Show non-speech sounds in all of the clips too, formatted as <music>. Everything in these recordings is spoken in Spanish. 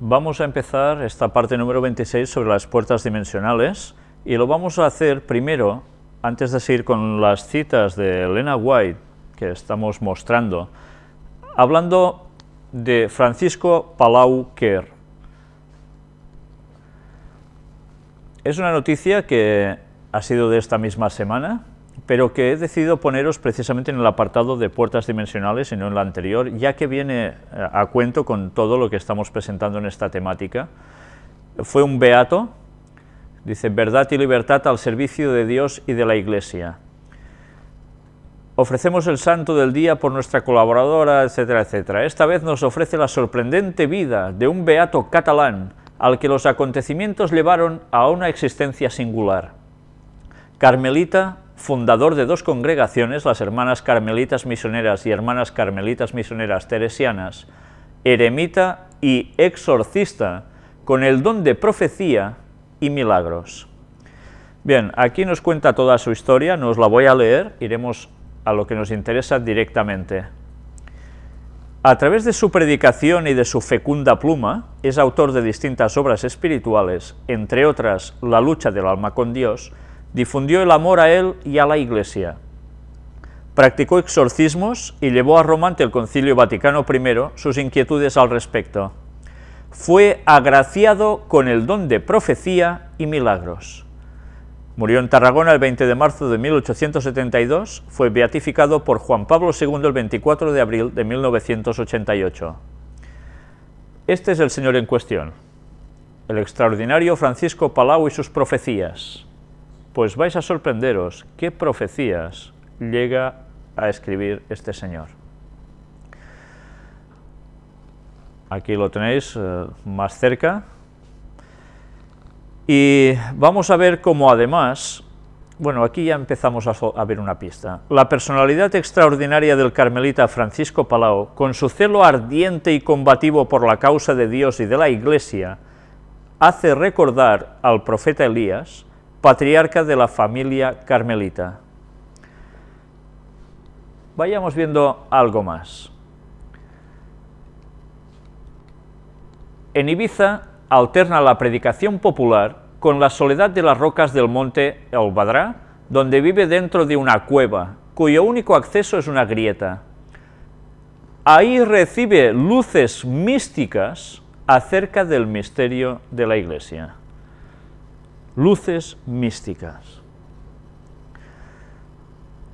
Vamos a empezar esta parte número 26 sobre las puertas dimensionales y lo vamos a hacer primero, antes de seguir con las citas de Elena White que estamos mostrando, hablando de Francisco Palau Kerr. Es una noticia que ha sido de esta misma semana, pero que he decidido poneros precisamente en el apartado de puertas dimensionales y no en la anterior, ya que viene a cuento con todo lo que estamos presentando en esta temática. Fue un beato, dice, verdad y libertad al servicio de Dios y de la Iglesia. Ofrecemos el santo del día por nuestra colaboradora, etcétera, etcétera. Esta vez nos ofrece la sorprendente vida de un beato catalán al que los acontecimientos llevaron a una existencia singular. Carmelita fundador de dos congregaciones, las Hermanas Carmelitas Misioneras y Hermanas Carmelitas Misioneras Teresianas, eremita y exorcista, con el don de profecía y milagros. Bien, aquí nos cuenta toda su historia, nos la voy a leer, iremos a lo que nos interesa directamente. A través de su predicación y de su fecunda pluma, es autor de distintas obras espirituales, entre otras La lucha del alma con Dios, difundió el amor a él y a la Iglesia. Practicó exorcismos y llevó a Roma ante el Concilio Vaticano I sus inquietudes al respecto. Fue agraciado con el don de profecía y milagros. Murió en Tarragona el 20 de marzo de 1872, fue beatificado por Juan Pablo II el 24 de abril de 1988. Este es el señor en cuestión, el extraordinario Francisco Palau y sus profecías pues vais a sorprenderos qué profecías llega a escribir este señor. Aquí lo tenéis eh, más cerca. Y vamos a ver cómo además, bueno, aquí ya empezamos a, a ver una pista. La personalidad extraordinaria del carmelita Francisco Palau, con su celo ardiente y combativo por la causa de Dios y de la Iglesia, hace recordar al profeta Elías, patriarca de la familia carmelita. Vayamos viendo algo más. En Ibiza alterna la predicación popular con la soledad de las rocas del monte Badrá... donde vive dentro de una cueva, cuyo único acceso es una grieta. Ahí recibe luces místicas acerca del misterio de la Iglesia luces místicas.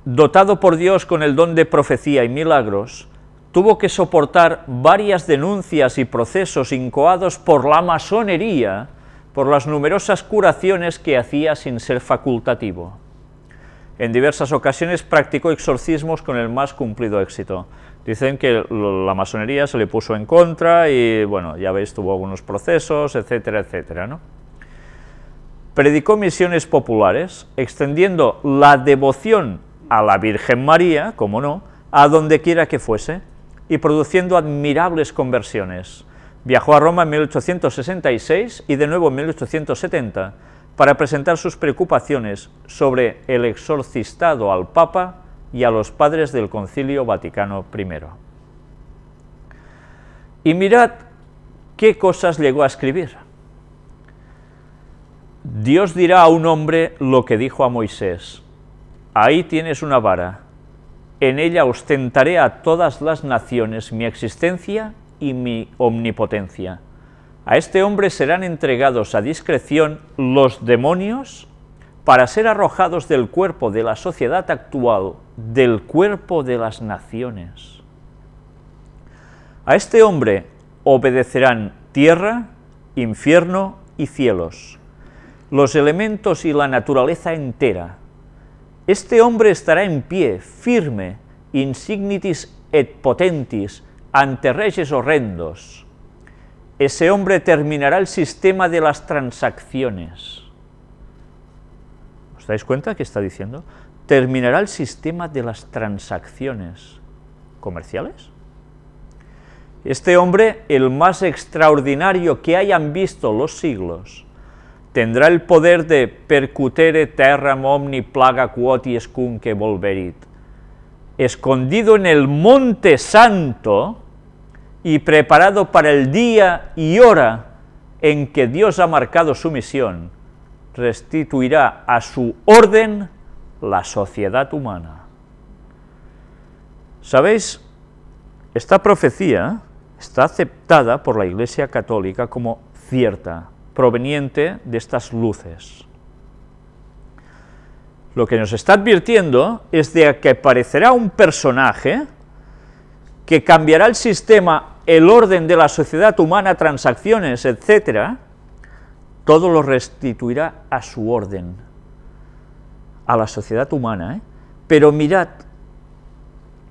Dotado por Dios con el don de profecía y milagros, tuvo que soportar varias denuncias y procesos incoados por la masonería por las numerosas curaciones que hacía sin ser facultativo. En diversas ocasiones practicó exorcismos con el más cumplido éxito. Dicen que la masonería se le puso en contra y, bueno, ya veis, tuvo algunos procesos, etcétera, etcétera, ¿no? predicó misiones populares, extendiendo la devoción a la Virgen María, como no, a donde quiera que fuese, y produciendo admirables conversiones. Viajó a Roma en 1866 y de nuevo en 1870 para presentar sus preocupaciones sobre el exorcistado al Papa y a los padres del Concilio Vaticano I. Y mirad qué cosas llegó a escribir. Dios dirá a un hombre lo que dijo a Moisés, ahí tienes una vara, en ella ostentaré a todas las naciones mi existencia y mi omnipotencia. A este hombre serán entregados a discreción los demonios para ser arrojados del cuerpo de la sociedad actual, del cuerpo de las naciones. A este hombre obedecerán tierra, infierno y cielos los elementos y la naturaleza entera. Este hombre estará en pie, firme, insignitis et potentis, ante reyes horrendos. Ese hombre terminará el sistema de las transacciones. ¿Os dais cuenta qué está diciendo? Terminará el sistema de las transacciones comerciales. Este hombre, el más extraordinario que hayan visto los siglos, tendrá el poder de percutere terra omni plaga quoti escunque volverit. Escondido en el monte santo y preparado para el día y hora en que Dios ha marcado su misión, restituirá a su orden la sociedad humana. ¿Sabéis? Esta profecía está aceptada por la Iglesia Católica como cierta proveniente de estas luces. Lo que nos está advirtiendo es de que aparecerá un personaje que cambiará el sistema, el orden de la sociedad humana, transacciones, etcétera, todo lo restituirá a su orden, a la sociedad humana. ¿eh? Pero mirad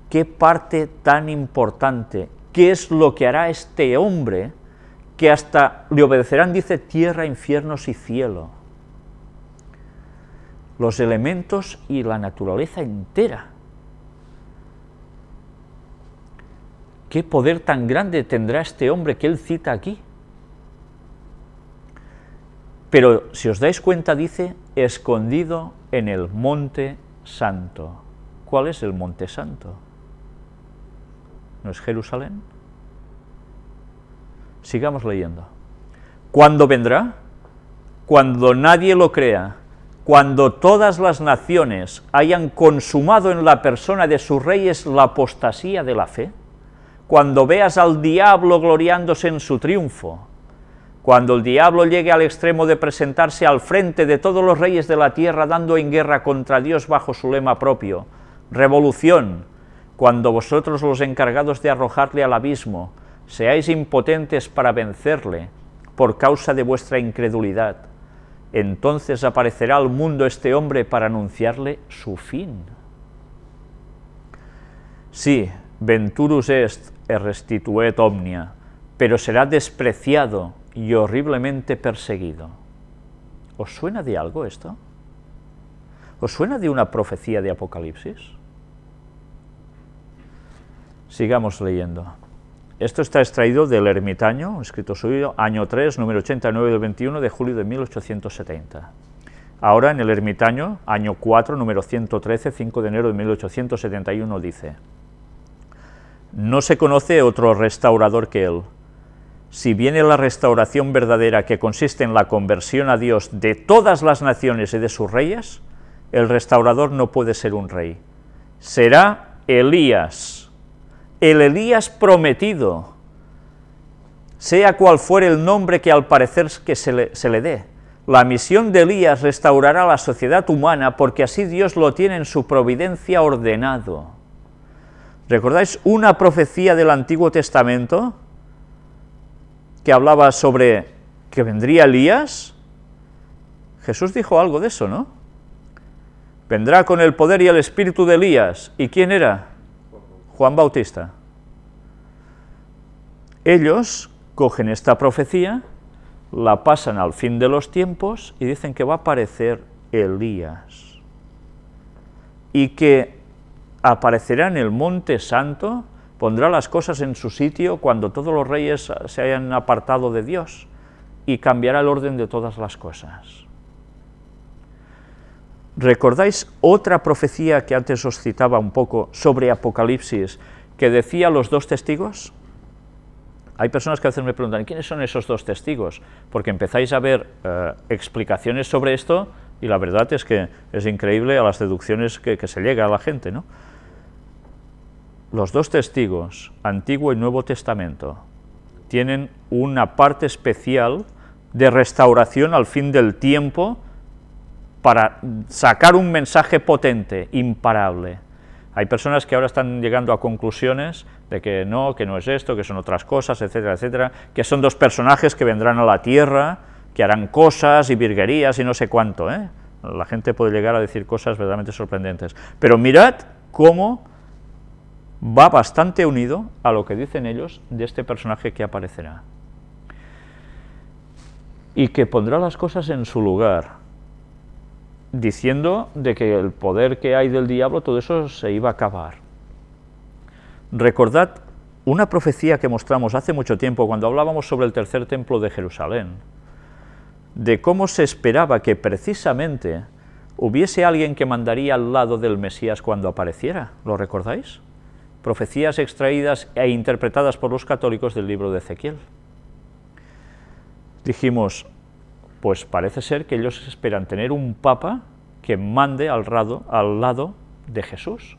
qué parte tan importante, qué es lo que hará este hombre que hasta le obedecerán, dice, tierra, infiernos y cielo. Los elementos y la naturaleza entera. ¿Qué poder tan grande tendrá este hombre que él cita aquí? Pero si os dais cuenta, dice, escondido en el monte santo. ¿Cuál es el monte santo? ¿No es Jerusalén? Sigamos leyendo. ¿Cuándo vendrá? Cuando nadie lo crea, cuando todas las naciones hayan consumado en la persona de sus reyes la apostasía de la fe, cuando veas al diablo gloriándose en su triunfo, cuando el diablo llegue al extremo de presentarse al frente de todos los reyes de la tierra dando en guerra contra Dios bajo su lema propio, revolución, cuando vosotros los encargados de arrojarle al abismo, seáis impotentes para vencerle por causa de vuestra incredulidad, entonces aparecerá al mundo este hombre para anunciarle su fin. Sí, venturus est e restituet omnia, pero será despreciado y horriblemente perseguido. ¿Os suena de algo esto? ¿Os suena de una profecía de Apocalipsis? Sigamos leyendo. Esto está extraído del Ermitaño, escrito suyo, año 3, número 89 del 21 de julio de 1870. Ahora en el Ermitaño, año 4, número 113, 5 de enero de 1871, dice No se conoce otro restaurador que él. Si viene la restauración verdadera que consiste en la conversión a Dios de todas las naciones y de sus reyes, el restaurador no puede ser un rey. Será Elías el Elías prometido, sea cual fuere el nombre que al parecer se le, se le dé. La misión de Elías restaurará la sociedad humana porque así Dios lo tiene en su providencia ordenado. ¿Recordáis una profecía del Antiguo Testamento que hablaba sobre que vendría Elías? Jesús dijo algo de eso, ¿no? Vendrá con el poder y el espíritu de Elías. ¿Y quién era? Juan Bautista. Ellos cogen esta profecía, la pasan al fin de los tiempos y dicen que va a aparecer Elías y que aparecerá en el monte santo, pondrá las cosas en su sitio cuando todos los reyes se hayan apartado de Dios y cambiará el orden de todas las cosas. ¿Recordáis otra profecía que antes os citaba un poco sobre Apocalipsis, que decía los dos testigos? Hay personas que a veces me preguntan, ¿quiénes son esos dos testigos? Porque empezáis a ver eh, explicaciones sobre esto y la verdad es que es increíble a las deducciones que, se llega a la gente. Los dos testigos, Antiguo y Nuevo Testamento, tienen una parte especial de restauración al fin del tiempo para sacar un mensaje potente, imparable. Hay personas que ahora están llegando a conclusiones de que no, que no es esto, que son otras cosas, etcétera, etcétera, que son dos personajes que vendrán a la Tierra, que harán cosas y virguerías y no sé cuánto. ¿eh? La gente puede llegar a decir cosas verdaderamente sorprendentes. Pero mirad cómo va bastante unido a lo que dicen ellos de este personaje que aparecerá. Y que pondrá las cosas en su lugar, diciendo de que el poder que hay del diablo, todo eso se iba a acabar. Recordad una profecía que mostramos hace mucho tiempo cuando hablábamos sobre el tercer templo de Jerusalén, de cómo se esperaba que precisamente hubiese alguien que mandaría al lado del Mesías cuando apareciera. ¿Lo recordáis? Profecías extraídas e interpretadas por los católicos del libro de Ezequiel. Dijimos, pues parece ser que ellos esperan tener un papa que mande al, al lado de Jesús,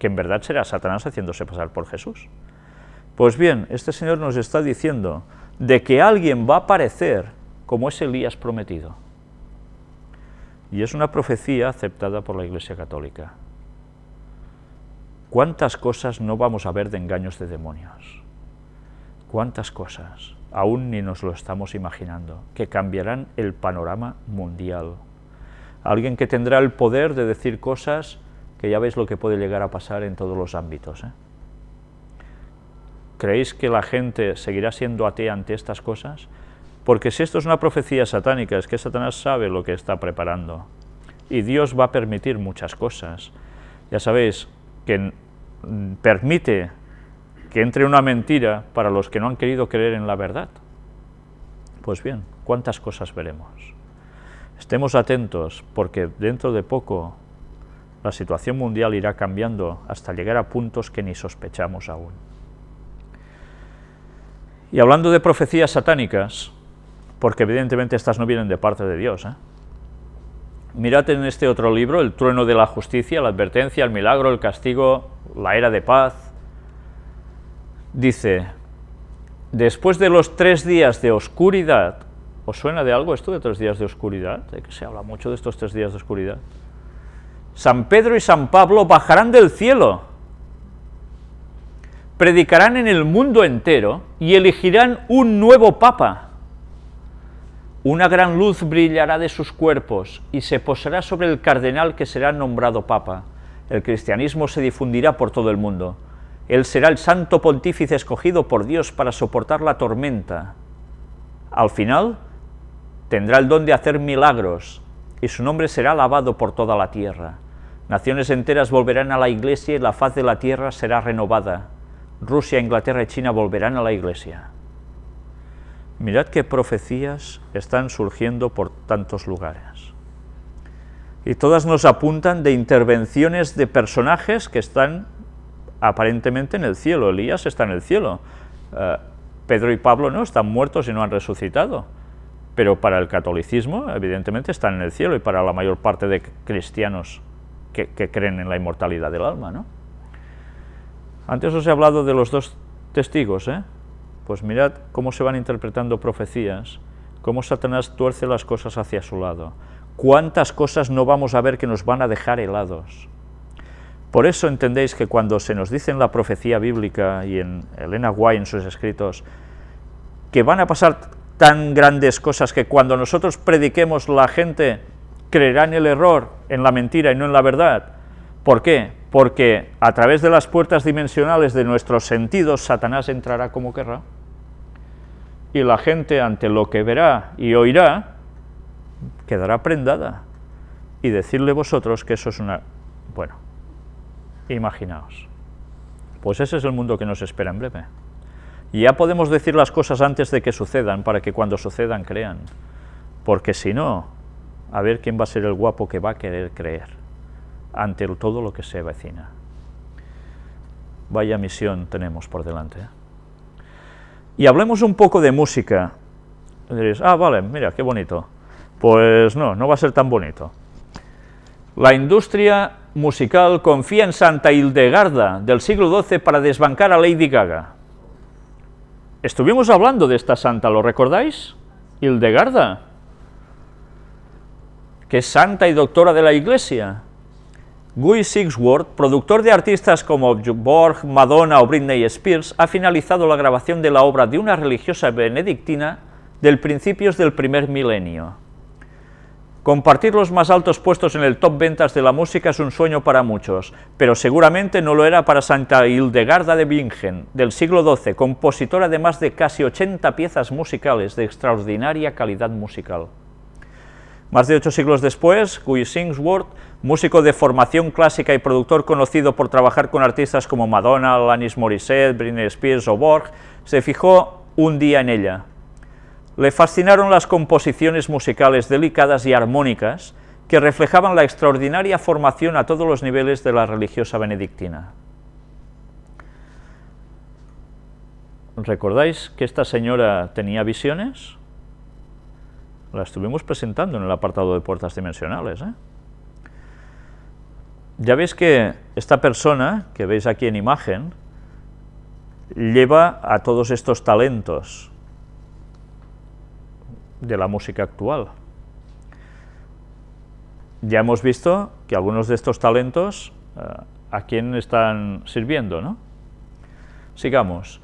que en verdad será Satanás haciéndose pasar por Jesús. Pues bien, este señor nos está diciendo de que alguien va a aparecer como es Elías prometido. Y es una profecía aceptada por la Iglesia Católica. ¿Cuántas cosas no vamos a ver de engaños de demonios? ¿Cuántas cosas? aún ni nos lo estamos imaginando, que cambiarán el panorama mundial. Alguien que tendrá el poder de decir cosas que ya veis lo que puede llegar a pasar en todos los ámbitos. ¿eh? ¿Creéis que la gente seguirá siendo atea ante estas cosas? Porque si esto es una profecía satánica, es que Satanás sabe lo que está preparando. Y Dios va a permitir muchas cosas. Ya sabéis que permite que entre una mentira para los que no han querido creer en la verdad. Pues bien, ¿cuántas cosas veremos? Estemos atentos porque dentro de poco la situación mundial irá cambiando hasta llegar a puntos que ni sospechamos aún. Y hablando de profecías satánicas, porque evidentemente estas no vienen de parte de Dios, ¿eh? mirad en este otro libro, El trueno de la justicia, la advertencia, el milagro, el castigo, la era de paz, Dice, después de los tres días de oscuridad, ¿os suena de algo esto de tres días de oscuridad? que se habla mucho de estos tres días de oscuridad. San Pedro y San Pablo bajarán del cielo, predicarán en el mundo entero y elegirán un nuevo papa. Una gran luz brillará de sus cuerpos y se posará sobre el cardenal que será nombrado papa. El cristianismo se difundirá por todo el mundo. Él será el santo pontífice escogido por Dios para soportar la tormenta. Al final, tendrá el don de hacer milagros, y su nombre será alabado por toda la tierra. Naciones enteras volverán a la Iglesia y la faz de la tierra será renovada. Rusia, Inglaterra y China volverán a la Iglesia. Mirad qué profecías están surgiendo por tantos lugares. Y todas nos apuntan de intervenciones de personajes que están aparentemente en el cielo, Elías está en el cielo, eh, Pedro y Pablo no, están muertos y no han resucitado, pero para el catolicismo evidentemente están en el cielo y para la mayor parte de cristianos que, creen en la inmortalidad del alma. ¿no? Antes os he hablado de los dos testigos, ¿eh? pues mirad cómo se van interpretando profecías, cómo Satanás tuerce las cosas hacia su lado, cuántas cosas no vamos a ver que nos van a dejar helados. Por eso entendéis que cuando se nos dice en la profecía bíblica y en Elena Guay en sus escritos que van a pasar tan grandes cosas que cuando nosotros prediquemos la gente creerá en el error, en la mentira y no en la verdad. ¿Por qué? Porque a través de las puertas dimensionales de nuestros sentidos Satanás entrará como querrá. Y la gente ante lo que verá y oirá quedará prendada. Y decirle vosotros que eso es una... Bueno, imaginaos. Pues ese es el mundo que nos espera en breve. Y ya podemos decir las cosas antes de que sucedan, para que cuando sucedan crean. Porque si no, a ver quién va a ser el guapo que va a querer creer ante todo lo que se avecina. Vaya misión tenemos por delante. ¿eh? Y hablemos un poco de música. ah, vale, mira, qué bonito. Pues no, no va a ser tan bonito. La industria musical confía en Santa Hildegarda del siglo XII para desbancar a Lady Gaga. Estuvimos hablando de esta santa, ¿lo recordáis? Hildegarda, que es santa y doctora de la Iglesia. Guy Sigsworth, productor de artistas como Borg, Madonna o Britney Spears, ha finalizado la grabación de la obra de una religiosa benedictina del principios del primer milenio. Compartir los más altos puestos en el top ventas de la música es un sueño para muchos, pero seguramente no lo era para Santa Hildegarda de Bingen, del siglo XII, compositora de más de casi 80 piezas musicales de extraordinaria calidad musical. Más de ocho siglos después, Guy Singsworth, músico de formación clásica y productor conocido por trabajar con artistas como Madonna, Alanis Morissette, Britney Spears o Borg, se fijó un día en ella, le fascinaron las composiciones musicales delicadas y armónicas que reflejaban la extraordinaria formación a todos los niveles de la religiosa benedictina. ¿Recordáis que esta señora tenía visiones? La estuvimos presentando en el apartado de puertas dimensionales. ¿eh? Ya veis que esta persona, que veis aquí en imagen, lleva a todos estos talentos, de la música actual. Ya hemos visto que algunos de estos talentos eh, a quién están sirviendo, ¿no? Sigamos.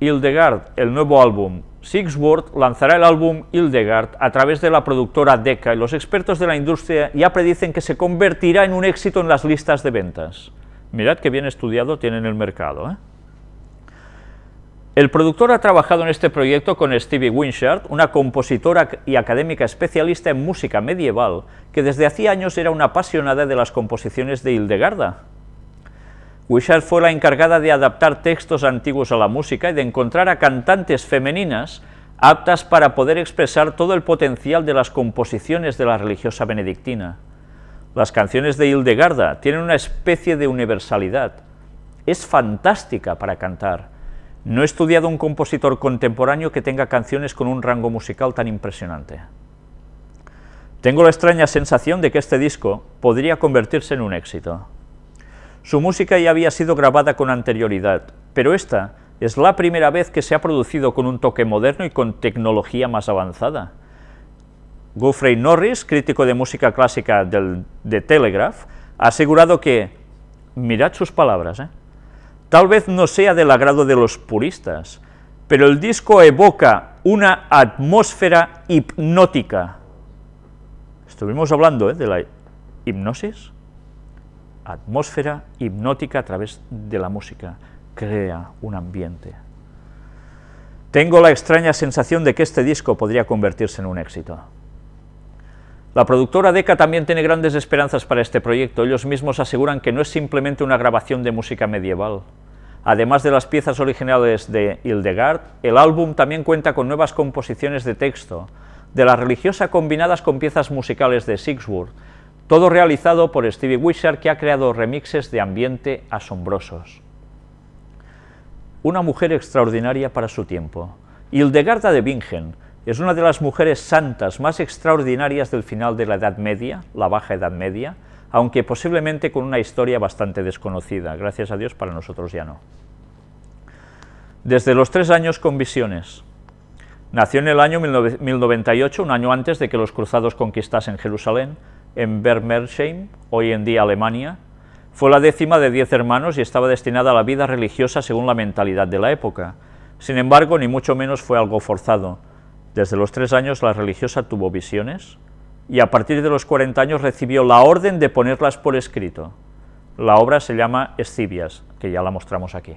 Hildegard, el nuevo álbum. Six World, lanzará el álbum Hildegard a través de la productora Decca y los expertos de la industria ya predicen que se convertirá en un éxito en las listas de ventas. Mirad qué bien estudiado tienen el mercado, ¿eh? El productor ha trabajado en este proyecto con Stevie Winshard, una compositora y académica especialista en música medieval, que desde hacía años era una apasionada de las composiciones de Hildegarda. Wishart fue la encargada de adaptar textos antiguos a la música y de encontrar a cantantes femeninas aptas para poder expresar todo el potencial de las composiciones de la religiosa benedictina. Las canciones de Hildegarda tienen una especie de universalidad. Es fantástica para cantar no he estudiado un compositor contemporáneo que tenga canciones con un rango musical tan impresionante. Tengo la extraña sensación de que este disco podría convertirse en un éxito. Su música ya había sido grabada con anterioridad, pero esta es la primera vez que se ha producido con un toque moderno y con tecnología más avanzada. Guffrey Norris, crítico de música clásica de Telegraph, ha asegurado que, mirad sus palabras, ¿eh? Tal vez no sea del agrado de los puristas, pero el disco evoca una atmósfera hipnótica. Estuvimos hablando ¿eh? de la hipnosis. Atmósfera hipnótica a través de la música. Crea un ambiente. Tengo la extraña sensación de que este disco podría convertirse en un éxito. La productora Deca también tiene grandes esperanzas para este proyecto. Ellos mismos aseguran que no es simplemente una grabación de música medieval, Además de las piezas originales de Hildegard, el álbum también cuenta con nuevas composiciones de texto, de la religiosa combinadas con piezas musicales de Sigsburg, todo realizado por Stevie Wishart que ha creado remixes de ambiente asombrosos. Una mujer extraordinaria para su tiempo. Hildegarda de Bingen es una de las mujeres santas más extraordinarias del final de la Edad Media, la Baja Edad Media, aunque posiblemente con una historia bastante desconocida, gracias a Dios para nosotros ya no. Desde los tres años con visiones. Nació en el año 1098, un año antes de que los cruzados conquistasen Jerusalén, en Bermersheim, hoy en día Alemania. Fue la décima de diez hermanos y estaba destinada a la vida religiosa según la mentalidad de la época. Sin embargo, ni mucho menos fue algo forzado. Desde los tres años la religiosa tuvo visiones, y a partir de los 40 años recibió la orden de ponerlas por escrito. La obra se llama Escibias, que ya la mostramos aquí.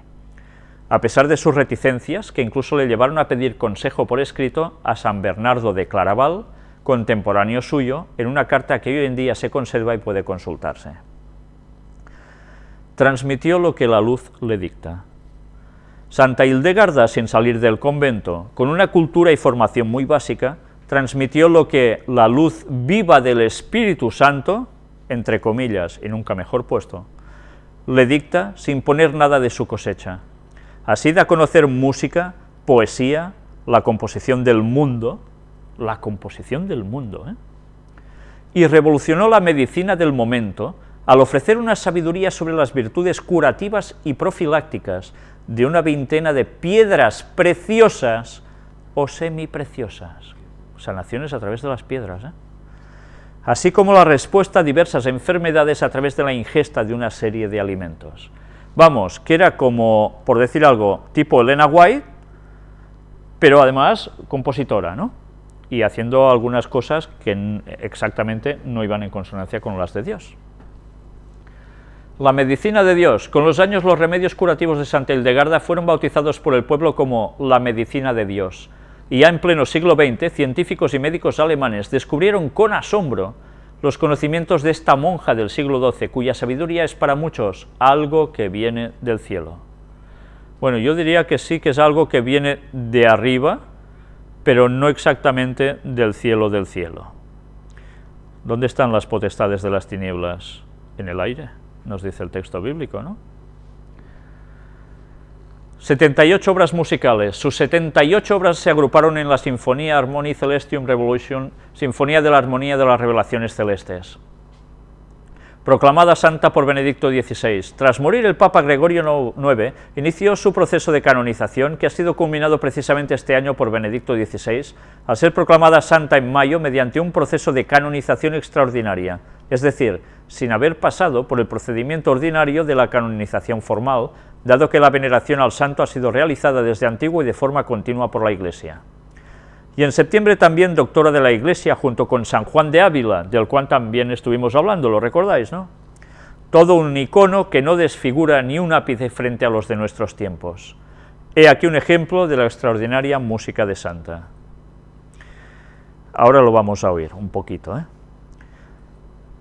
A pesar de sus reticencias, que incluso le llevaron a pedir consejo por escrito a San Bernardo de Claraval, contemporáneo suyo, en una carta que hoy en día se conserva y puede consultarse. Transmitió lo que la luz le dicta. Santa Hildegarda, sin salir del convento, con una cultura y formación muy básica, transmitió lo que la luz viva del Espíritu Santo, entre comillas, y nunca mejor puesto, le dicta sin poner nada de su cosecha. Así da a conocer música, poesía, la composición del mundo, la composición del mundo, ¿eh? y revolucionó la medicina del momento al ofrecer una sabiduría sobre las virtudes curativas y profilácticas de una veintena de piedras preciosas o semipreciosas sanaciones a través de las piedras, ¿eh? así como la respuesta a diversas enfermedades a través de la ingesta de una serie de alimentos. Vamos, que era como, por decir algo, tipo Elena White, pero además compositora, ¿no? Y haciendo algunas cosas que exactamente no iban en consonancia con las de Dios. La medicina de Dios. Con los años los remedios curativos de Santa Hildegarda fueron bautizados por el pueblo como la medicina de Dios y ya en pleno siglo XX, científicos y médicos alemanes descubrieron con asombro los conocimientos de esta monja del siglo XII, cuya sabiduría es para muchos algo que viene del cielo. Bueno, yo diría que sí que es algo que viene de arriba, pero no exactamente del cielo del cielo. ¿Dónde están las potestades de las tinieblas? En el aire, nos dice el texto bíblico, ¿no? 78 obras musicales. Sus 78 obras se agruparon en la Sinfonía Harmony Celestium Revolution, Sinfonía de la Armonía de las Revelaciones Celestes. Proclamada santa por Benedicto XVI, tras morir el Papa Gregorio IX, inició su proceso de canonización que ha sido culminado precisamente este año por Benedicto XVI, al ser proclamada santa en mayo mediante un proceso de canonización extraordinaria, es decir, sin haber pasado por el procedimiento ordinario de la canonización formal, dado que la veneración al santo ha sido realizada desde antiguo y de forma continua por la Iglesia. Y en septiembre también doctora de la Iglesia, junto con San Juan de Ávila, del cual también estuvimos hablando, lo recordáis, ¿no? Todo un icono que no desfigura ni un ápice frente a los de nuestros tiempos. He aquí un ejemplo de la extraordinaria música de Santa. Ahora lo vamos a oír un poquito, ¿eh?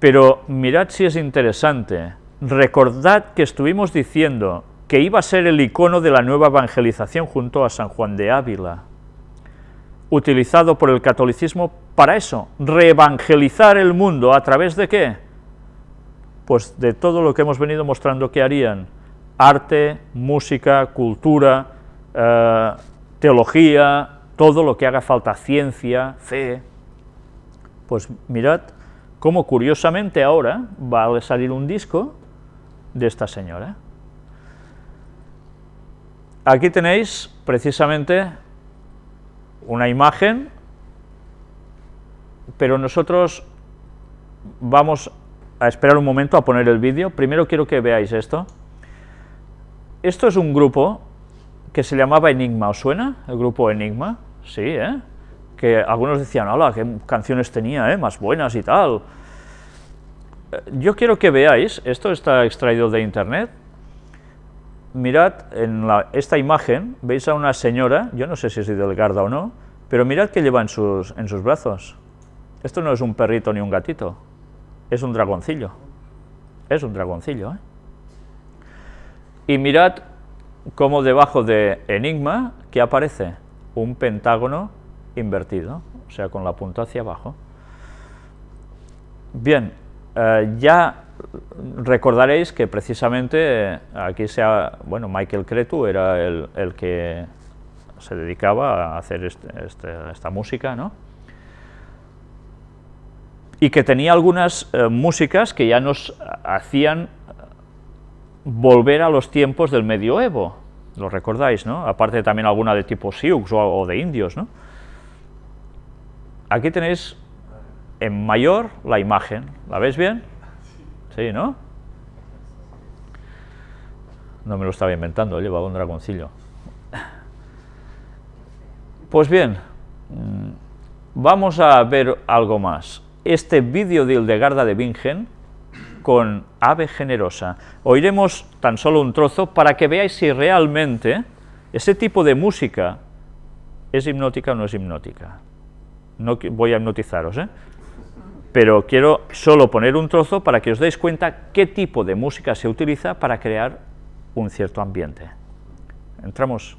Pero mirad si es interesante, recordad que estuvimos diciendo que iba a ser el icono de la nueva evangelización junto a San Juan de Ávila, utilizado por el catolicismo para eso, reevangelizar el mundo, ¿a través de qué? Pues de todo lo que hemos venido mostrando que harían, arte, música, cultura, eh, teología, todo lo que haga falta, ciencia, fe. Pues mirad cómo curiosamente ahora va a salir un disco de esta señora. Aquí tenéis precisamente una imagen, pero nosotros vamos a esperar un momento a poner el vídeo. Primero quiero que veáis esto. Esto es un grupo que se llamaba Enigma, ¿os suena? El grupo Enigma, sí, ¿eh? Que algunos decían, hola, qué canciones tenía, ¿eh? Más buenas y tal. Eh, yo quiero que veáis, esto está extraído de internet, mirad en esta imagen, veis a una señora, yo no sé si es delgada o no, pero mirad que lleva en sus, en sus brazos. Esto no es un perrito ni un gatito, es un dragoncillo. Es un dragoncillo. ¿eh? Y mirad cómo debajo de enigma, que aparece? Un pentágono invertido, o sea, con la punta hacia abajo. Bien, eh, ya recordaréis que precisamente eh, aquí sea, bueno, Michael Cretu era el, que se dedicaba a hacer este, este, esta música, ¿no? Y que tenía algunas eh, músicas que ya nos hacían volver a los tiempos del medioevo, lo recordáis, ¿no? Aparte también alguna de tipo Sioux o, o de indios, ¿no? Aquí tenéis en mayor la imagen, ¿la veis bien? ¿no? No me lo estaba inventando, llevaba un dragoncillo. Pues bien, mm, vamos a ver algo más. Este vídeo de Hildegarda de Bingen con Ave Generosa. Oiremos tan solo un trozo para que veáis si realmente ese tipo de música es hipnótica o no es hipnótica. No voy a hipnotizaros, ¿eh? pero quiero solo poner un trozo para que os deis cuenta qué tipo de música se utiliza para crear un cierto ambiente. Entramos.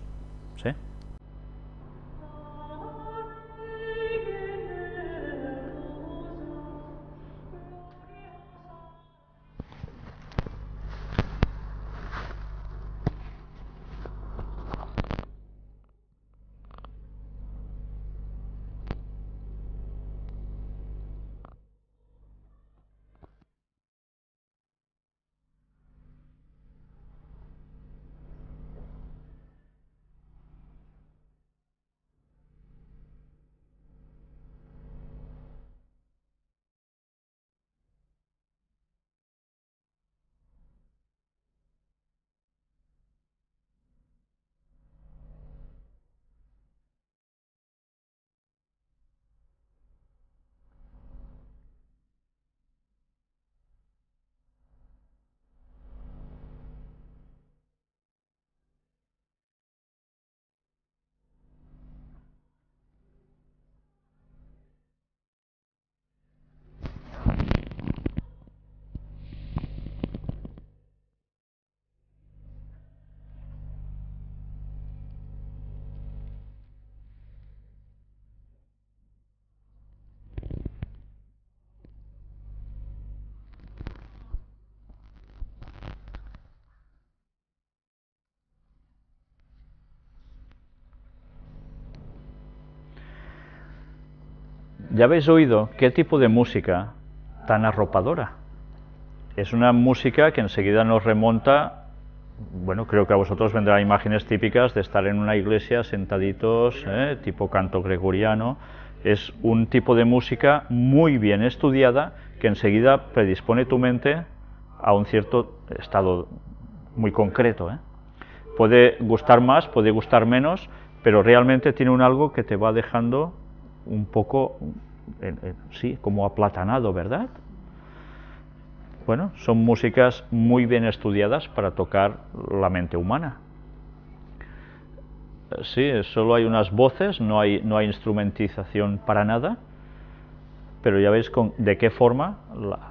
Ya habéis oído qué tipo de música tan arropadora. Es una música que enseguida nos remonta, bueno, creo que a vosotros vendrán imágenes típicas de estar en una iglesia sentaditos, ¿eh? tipo canto gregoriano. Es un tipo de música muy bien estudiada que enseguida predispone tu mente a un cierto estado muy concreto. ¿eh? Puede gustar más, puede gustar menos, pero realmente tiene un algo que te va dejando un poco sí, como aplatanado, ¿verdad? Bueno, son músicas muy bien estudiadas para tocar la mente humana. Sí, solo hay unas voces, no hay, no hay instrumentización para nada, pero ya veis de qué forma,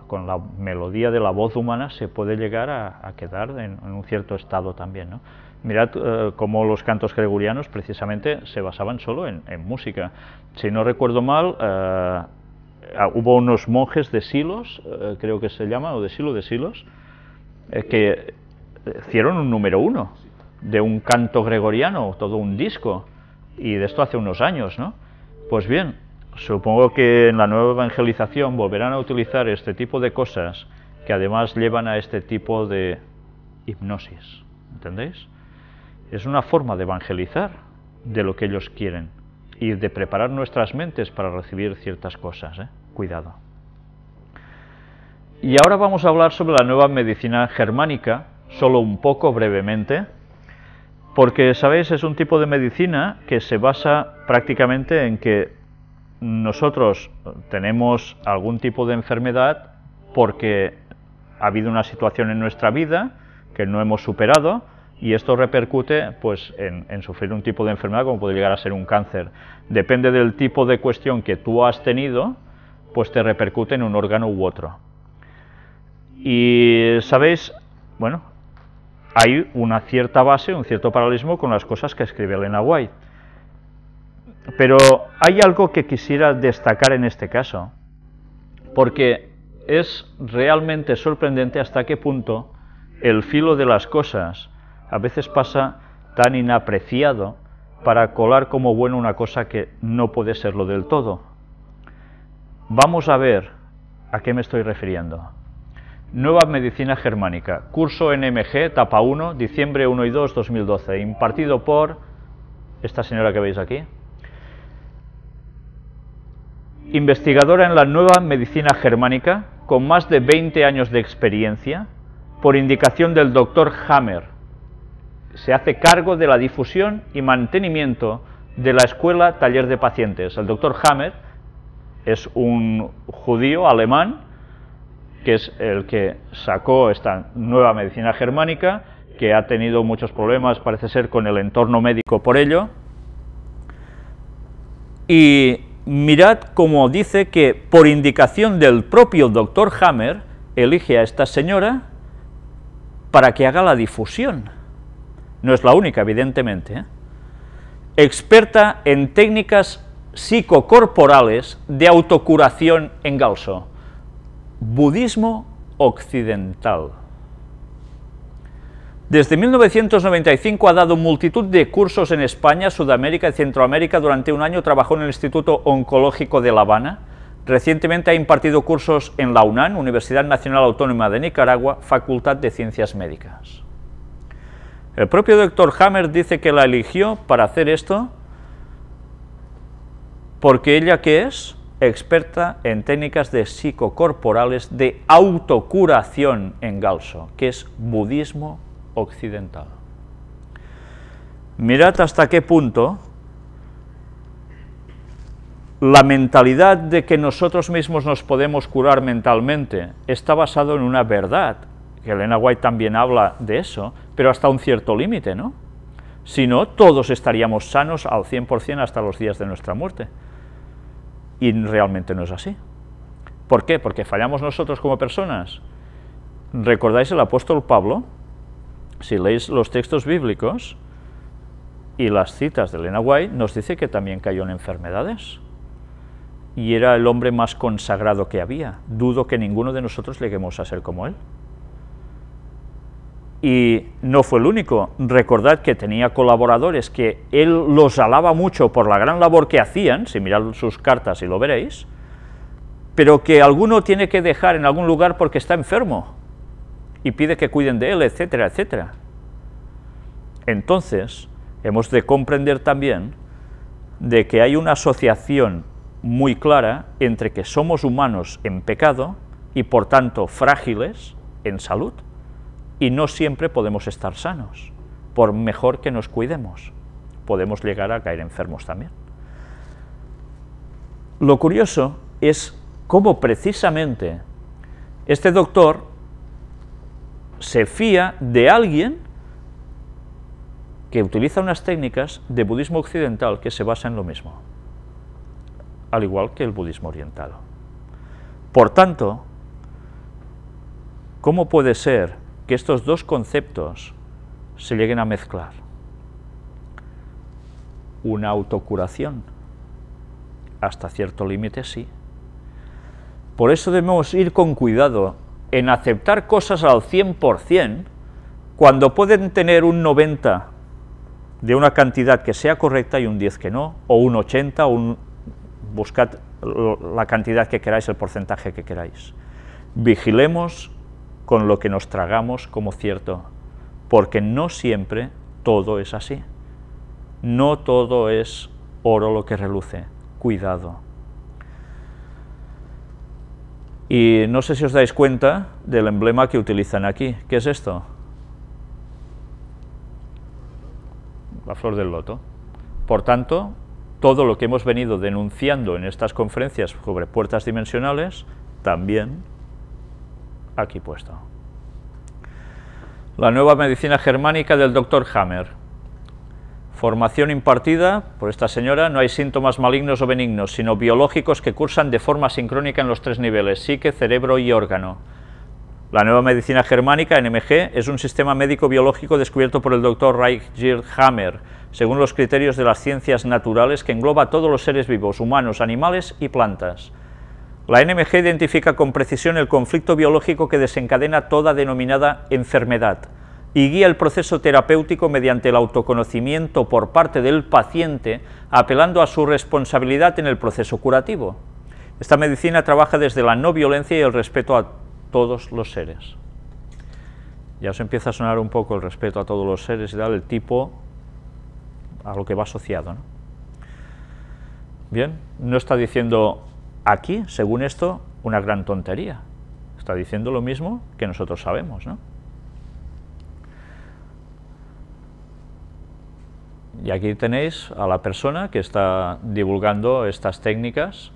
con la melodía de la voz humana, se puede llegar a, quedar en, en, un cierto estado también. ¿no? Mirad eh, cómo los cantos gregorianos precisamente se basaban solo en, música. Si no recuerdo mal, eh, ah, hubo unos monjes de Silos, eh, creo que se llama, o de Silo de Silos, que hicieron un número uno de un canto gregoriano, todo un disco, y de esto hace unos años, ¿no? Pues bien, supongo que en la nueva evangelización volverán a utilizar este tipo de cosas que además llevan a este tipo de hipnosis, ¿entendéis? Es una forma de evangelizar de lo que ellos quieren y de preparar nuestras mentes para recibir ciertas cosas. ¿eh? Cuidado. Y ahora vamos a hablar sobre la nueva medicina germánica, solo un poco brevemente, porque, ¿sabéis? Es un tipo de medicina que se basa prácticamente en que nosotros tenemos algún tipo de enfermedad porque ha habido una situación en nuestra vida que no hemos superado y esto repercute pues, en, en, sufrir un tipo de enfermedad como puede llegar a ser un cáncer. Depende del tipo de cuestión que tú has tenido, pues te repercute en un órgano u otro. Y sabéis, bueno, hay una cierta base, un cierto paralelismo con las cosas que escribe Elena White. Pero hay algo que quisiera destacar en este caso, porque es realmente sorprendente hasta qué punto el filo de las cosas a veces pasa tan inapreciado para colar como bueno una cosa que no puede serlo del todo. Vamos a ver a qué me estoy refiriendo. Nueva Medicina Germánica, curso NMG, etapa 1, diciembre 1 y 2, 2012, impartido por esta señora que veis aquí. Investigadora en la Nueva Medicina Germánica, con más de 20 años de experiencia, por indicación del doctor Hammer, se hace cargo de la difusión y mantenimiento de la escuela Taller de Pacientes. El doctor Hammer es un judío alemán que es el que sacó esta nueva medicina germánica, que ha tenido muchos problemas, parece ser, con el entorno médico por ello. Y mirad cómo dice que por indicación del propio doctor Hammer elige a esta señora para que haga la difusión no es la única, evidentemente, ¿eh? experta en técnicas psicocorporales de autocuración en Galso, budismo occidental. Desde 1995 ha dado multitud de cursos en España, Sudamérica y Centroamérica. Durante un año trabajó en el Instituto Oncológico de La Habana. Recientemente ha impartido cursos en la UNAN, Universidad Nacional Autónoma de Nicaragua, Facultad de Ciencias Médicas. El propio doctor Hammer dice que la eligió para hacer esto porque ella que es experta en técnicas de psicocorporales de autocuración en Galso, que es budismo occidental. Mirad hasta qué punto la mentalidad de que nosotros mismos nos podemos curar mentalmente está basado en una verdad que Elena White también habla de eso, pero hasta un cierto límite, ¿no? Si no, todos estaríamos sanos al 100% hasta los días de nuestra muerte. Y realmente no es así. ¿Por qué? Porque fallamos nosotros como personas. ¿Recordáis el apóstol Pablo? Si leéis los textos bíblicos y las citas de Elena White, nos dice que también cayó en enfermedades. Y era el hombre más consagrado que había. Dudo que ninguno de nosotros lleguemos a ser como él y no fue el único. Recordad que tenía colaboradores que él los alaba mucho por la gran labor que hacían, si mirad sus cartas y lo veréis, pero que alguno tiene que dejar en algún lugar porque está enfermo y pide que cuiden de él, etcétera, etcétera. Entonces, hemos de comprender también de que hay una asociación muy clara entre que somos humanos en pecado y por tanto frágiles en salud y no siempre podemos estar sanos, por mejor que nos cuidemos. Podemos llegar a caer enfermos también. Lo curioso es cómo precisamente este doctor se fía de alguien que utiliza unas técnicas de budismo occidental que se basan en lo mismo, al igual que el budismo oriental. Por tanto, ¿cómo puede ser que estos dos conceptos se lleguen a mezclar. Una autocuración, hasta cierto límite sí. Por eso debemos ir con cuidado en aceptar cosas al 100% cuando pueden tener un 90% de una cantidad que sea correcta y un 10 que no, o un 80, un... buscad la cantidad que queráis, el porcentaje que queráis. Vigilemos con lo que nos tragamos como cierto, porque no siempre todo es así. No todo es oro lo que reluce, cuidado. Y no sé si os dais cuenta del emblema que utilizan aquí. ¿Qué es esto? La flor del loto. Por tanto, todo lo que hemos venido denunciando en estas conferencias sobre puertas dimensionales, también aquí puesto. La nueva medicina germánica del doctor Hammer. Formación impartida por esta señora, no hay síntomas malignos o benignos, sino biológicos que cursan de forma sincrónica en los tres niveles, psique, cerebro y órgano. La nueva medicina germánica, NMG, es un sistema médico biológico descubierto por el doctor Reichgerd Hammer, según los criterios de las ciencias naturales que engloba a todos los seres vivos, humanos, animales y plantas. La NMG identifica con precisión el conflicto biológico que desencadena toda denominada enfermedad y guía el proceso terapéutico mediante el autoconocimiento por parte del paciente, apelando a su responsabilidad en el proceso curativo. Esta medicina trabaja desde la no violencia y el respeto a todos los seres. Ya os empieza a sonar un poco el respeto a todos los seres y tal, el tipo a lo que va asociado. Bien, no está diciendo aquí, según esto, una gran tontería. Está diciendo lo mismo que nosotros sabemos, ¿no? Y aquí tenéis a la persona que está divulgando estas técnicas.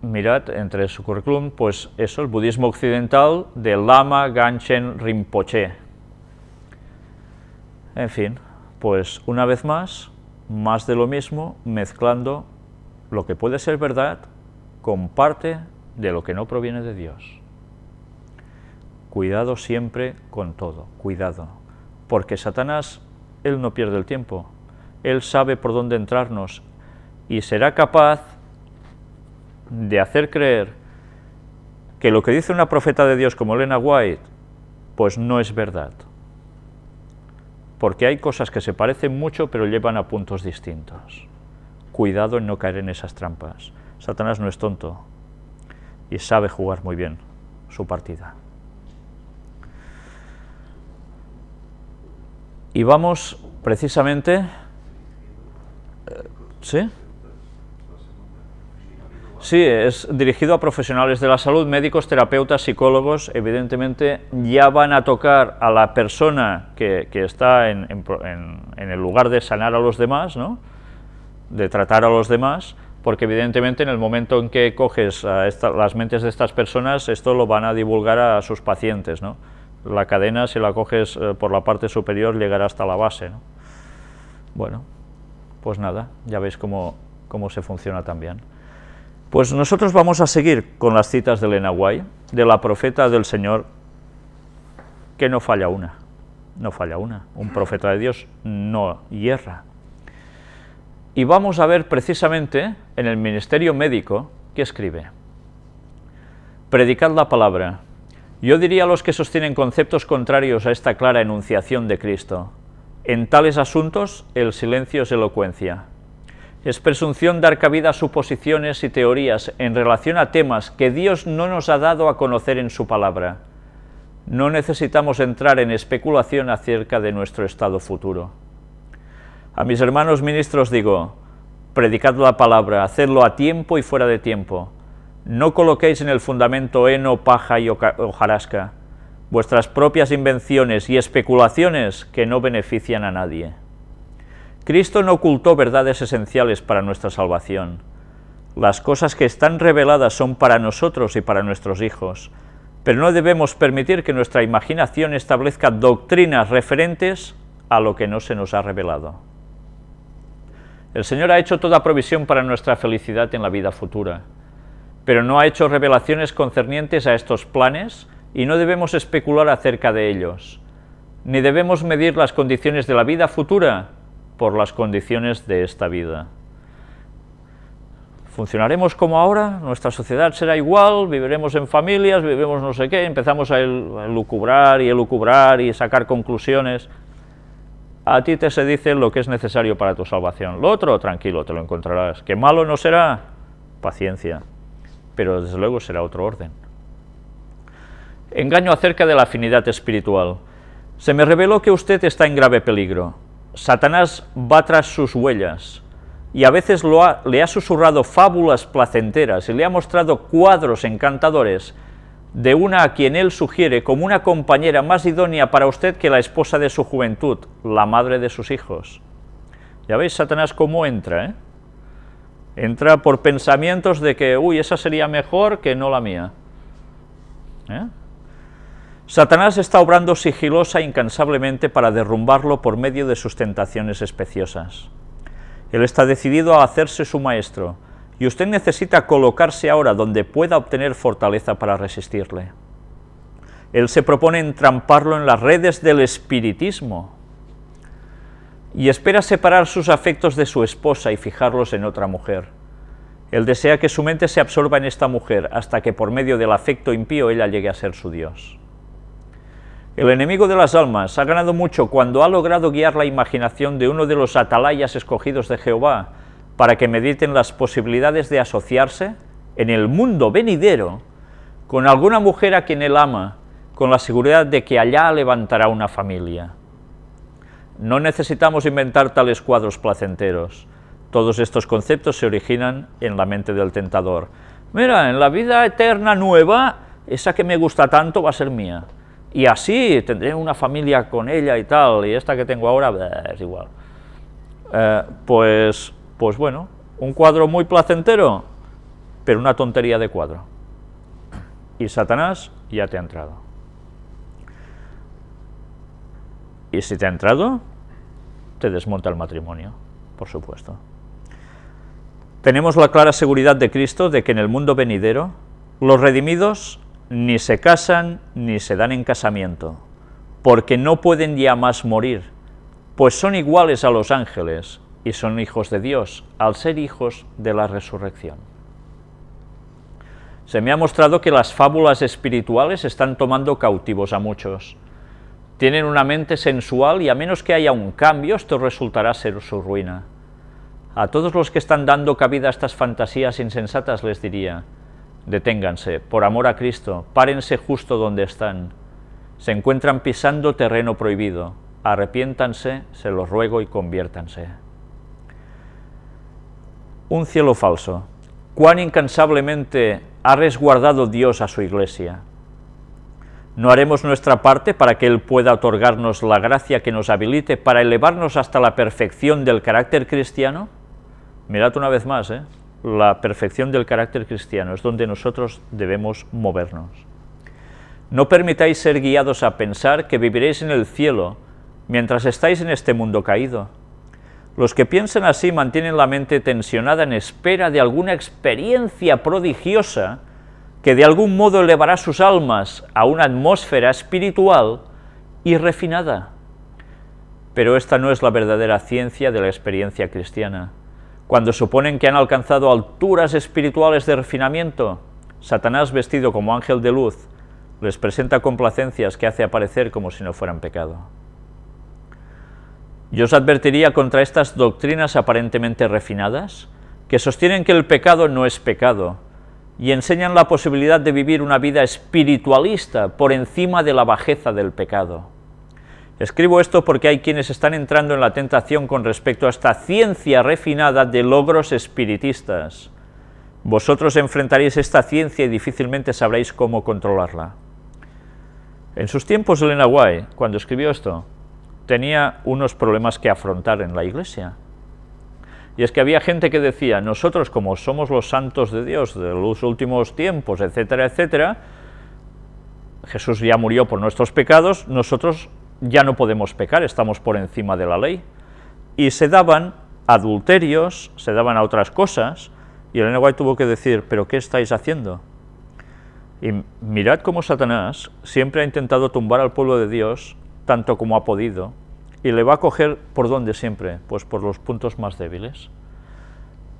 Mirad, entre su currículum, pues eso, el budismo occidental de Lama Ganchen Rinpoche. En fin, pues una vez más, más de lo mismo, mezclando lo que puede ser verdad comparte de lo que no proviene de Dios. Cuidado siempre con todo, cuidado, porque Satanás, él no pierde el tiempo, él sabe por dónde entrarnos y será capaz de hacer creer que lo que dice una profeta de Dios como Elena White, pues no es verdad. Porque hay cosas que se parecen mucho pero llevan a puntos distintos cuidado en no caer en esas trampas. Satanás no es tonto y sabe jugar muy bien su partida. Y vamos precisamente... Eh, ¿Sí? Sí, es dirigido a profesionales de la salud, médicos, terapeutas, psicólogos, evidentemente ya van a tocar a la persona que, está en, en, el lugar de sanar a los demás, ¿no? de tratar a los demás, porque evidentemente en el momento en que coges las mentes de estas personas, esto lo van a divulgar a sus pacientes. ¿no? La cadena, si la coges eh, por la parte superior, llegará hasta la base. Bueno, pues nada, ya veis cómo, cómo se funciona también. Pues nosotros vamos a seguir con las citas del Enaguay, de la profeta del Señor, que no falla una, no falla una. Un profeta de Dios no hierra. Y vamos a ver precisamente en el Ministerio Médico que escribe. Predicad la palabra. Yo diría a los que sostienen conceptos contrarios a esta clara enunciación de Cristo. En tales asuntos el silencio es elocuencia. Es presunción dar cabida a suposiciones y teorías en relación a temas que Dios no nos ha dado a conocer en su palabra. No necesitamos entrar en especulación acerca de nuestro estado futuro. A mis hermanos ministros digo, predicad la palabra, hacedlo a tiempo y fuera de tiempo. No coloquéis en el fundamento heno, paja y hojarasca, vuestras propias invenciones y especulaciones que no benefician a nadie. Cristo no ocultó verdades esenciales para nuestra salvación. Las cosas que están reveladas son para nosotros y para nuestros hijos, pero no debemos permitir que nuestra imaginación establezca doctrinas referentes a lo que no se nos ha revelado. El Señor ha hecho toda provisión para nuestra felicidad en la vida futura, pero no ha hecho revelaciones concernientes a estos planes y no debemos especular acerca de ellos, ni debemos medir las condiciones de la vida futura por las condiciones de esta vida. Funcionaremos como ahora, nuestra sociedad será igual, viviremos en familias, vivimos no sé qué, empezamos a elucubrar y elucubrar y sacar conclusiones a ti te se dice lo que es necesario para tu salvación. Lo otro, tranquilo, te lo encontrarás. ¿Que malo no será? Paciencia. Pero desde luego será otro orden. Engaño acerca de la afinidad espiritual. Se me reveló que usted está en grave peligro. Satanás va tras sus huellas y a veces le ha susurrado fábulas placenteras y le ha mostrado cuadros encantadores de una a quien él sugiere como una compañera más idónea para usted que la esposa de su juventud, la madre de sus hijos. Ya veis, Satanás, cómo entra, ¿eh? Entra por pensamientos de que, uy, esa sería mejor que no la mía. ¿eh? Satanás está obrando sigilosa incansablemente para derrumbarlo por medio de sus tentaciones especiosas. Él está decidido a hacerse su maestro, y usted necesita colocarse ahora donde pueda obtener fortaleza para resistirle. Él se propone entramparlo en las redes del espiritismo y espera separar sus afectos de su esposa y fijarlos en otra mujer. Él desea que su mente se absorba en esta mujer hasta que por medio del afecto impío ella llegue a ser su Dios. El enemigo de las almas ha ganado mucho cuando ha logrado guiar la imaginación de uno de los atalayas escogidos de Jehová para que mediten las posibilidades de asociarse en el mundo venidero con alguna mujer a quien él ama, con la seguridad de que allá levantará una familia. No necesitamos inventar tales cuadros placenteros. Todos estos conceptos se originan en la mente del tentador. Mira, en la vida eterna nueva, esa que me gusta tanto va a ser mía. Y así tendré una familia con ella y tal, y esta que tengo ahora, es igual. Eh, pues pues bueno, un cuadro muy placentero, pero una tontería de cuadro. Y Satanás ya te ha entrado. Y si te ha entrado, te desmonta el matrimonio, por supuesto. Tenemos la clara seguridad de Cristo de que en el mundo venidero los redimidos ni se casan ni se dan en casamiento, porque no pueden ya más morir, pues son iguales a los ángeles, y son hijos de Dios al ser hijos de la resurrección. Se me ha mostrado que las fábulas espirituales están tomando cautivos a muchos. Tienen una mente sensual y a menos que haya un cambio, esto resultará ser su ruina. A todos los que están dando cabida a estas fantasías insensatas les diría, deténganse, por amor a Cristo, párense justo donde están. Se encuentran pisando terreno prohibido, arrepiéntanse, se los ruego y conviértanse un cielo falso. Cuán incansablemente ha resguardado Dios a su iglesia. ¿No haremos nuestra parte para que Él pueda otorgarnos la gracia que nos habilite para elevarnos hasta la perfección del carácter cristiano? Mirad una vez más, ¿eh? la perfección del carácter cristiano es donde nosotros debemos movernos. No permitáis ser guiados a pensar que viviréis en el cielo mientras estáis en este mundo caído los que piensan así mantienen la mente tensionada en espera de alguna experiencia prodigiosa que de algún modo elevará sus almas a una atmósfera espiritual y refinada. Pero esta no es la verdadera ciencia de la experiencia cristiana. Cuando suponen que han alcanzado alturas espirituales de refinamiento, Satanás vestido como ángel de luz les presenta complacencias que hace aparecer como si no fueran pecado. Yo os advertiría contra estas doctrinas aparentemente refinadas, que sostienen que el pecado no es pecado, y enseñan la posibilidad de vivir una vida espiritualista por encima de la bajeza del pecado. Escribo esto porque hay quienes están entrando en la tentación con respecto a esta ciencia refinada de logros espiritistas. Vosotros enfrentaréis esta ciencia y difícilmente sabréis cómo controlarla. En sus tiempos, Elena White, cuando escribió esto, tenía unos problemas que afrontar en la iglesia. Y es que había gente que decía, nosotros como somos los santos de Dios de los últimos tiempos, etcétera, etcétera, Jesús ya murió por nuestros pecados, nosotros ya no podemos pecar, estamos por encima de la ley. Y se daban adulterios, se daban a otras cosas, y el Eneguay tuvo que decir, ¿pero qué estáis haciendo? Y mirad cómo Satanás siempre ha intentado tumbar al pueblo de Dios tanto como ha podido, y le va a coger por dónde siempre, pues por los puntos más débiles.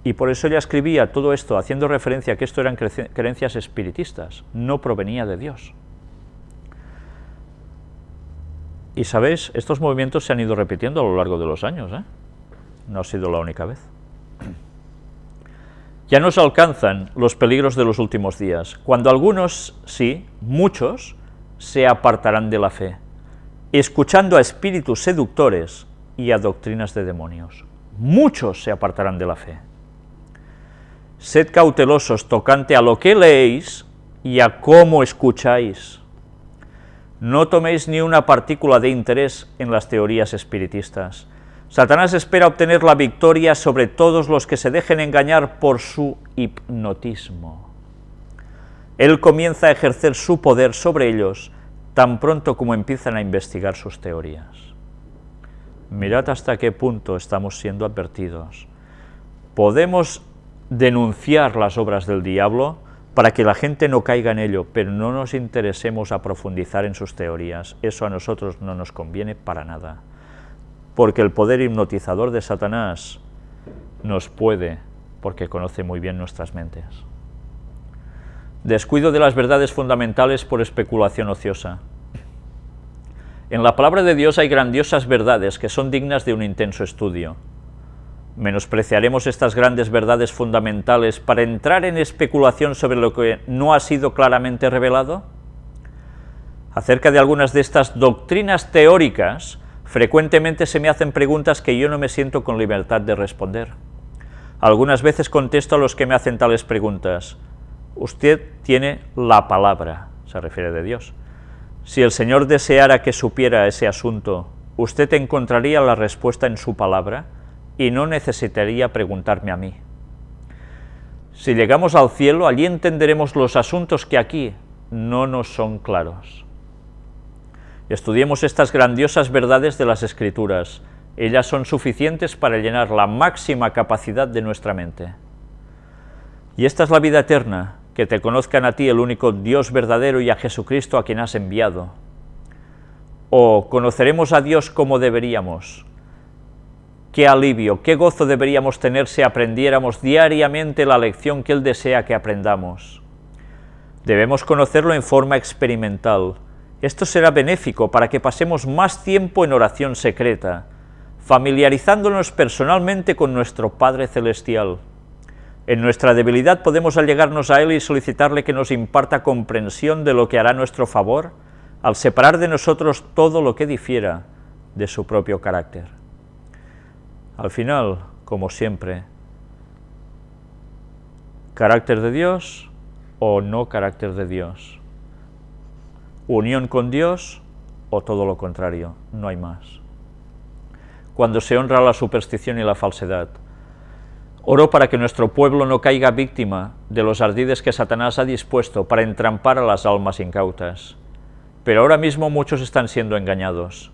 Y por eso ella escribía todo esto, haciendo referencia a que esto eran creencias espiritistas, no provenía de Dios. Y sabéis, estos movimientos se han ido repitiendo a lo largo de los años, ¿eh? no ha sido la única vez. <clears throat> Ya no se alcanzan los peligros de los últimos días, cuando algunos, sí, muchos, se apartarán de la fe escuchando a espíritus seductores y a doctrinas de demonios. Muchos se apartarán de la fe. Sed cautelosos tocante a lo que leéis y a cómo escucháis. No toméis ni una partícula de interés en las teorías espiritistas. Satanás espera obtener la victoria sobre todos los que se dejen engañar por su hipnotismo. Él comienza a ejercer su poder sobre ellos tan pronto como empiezan a investigar sus teorías. Mirad hasta qué punto estamos siendo advertidos. Podemos denunciar las obras del diablo para que la gente no caiga en ello, pero no nos interesemos a profundizar en sus teorías. Eso a nosotros no nos conviene para nada, porque el poder hipnotizador de Satanás nos puede, porque conoce muy bien nuestras mentes. Descuido de las verdades fundamentales por especulación ociosa. En la palabra de Dios hay grandiosas verdades que son dignas de un intenso estudio. ¿Menospreciaremos estas grandes verdades fundamentales para entrar en especulación sobre lo que no ha sido claramente revelado? Acerca de algunas de estas doctrinas teóricas, frecuentemente se me hacen preguntas que yo no me siento con libertad de responder. Algunas veces contesto a los que me hacen tales preguntas, usted tiene la palabra, se refiere de Dios. Si el Señor deseara que supiera ese asunto, usted encontraría la respuesta en su palabra y no necesitaría preguntarme a mí. Si llegamos al cielo, allí entenderemos los asuntos que aquí no nos son claros. Estudiemos estas grandiosas verdades de las Escrituras. Ellas son suficientes para llenar la máxima capacidad de nuestra mente. Y esta es la vida eterna, que te conozcan a ti el único Dios verdadero y a Jesucristo a quien has enviado. O conoceremos a Dios como deberíamos. Qué alivio, qué gozo deberíamos tener si aprendiéramos diariamente la lección que Él desea que aprendamos. Debemos conocerlo en forma experimental. Esto será benéfico para que pasemos más tiempo en oración secreta, familiarizándonos personalmente con nuestro Padre Celestial. En nuestra debilidad podemos allegarnos a Él y solicitarle que nos imparta comprensión de lo que hará nuestro favor al separar de nosotros todo lo que difiera de su propio carácter. Al final, como siempre, carácter de Dios o no carácter de Dios. Unión con Dios o todo lo contrario, no hay más. Cuando se honra la superstición y la falsedad, Oro para que nuestro pueblo no caiga víctima de los ardides que Satanás ha dispuesto para entrampar a las almas incautas. Pero ahora mismo muchos están siendo engañados.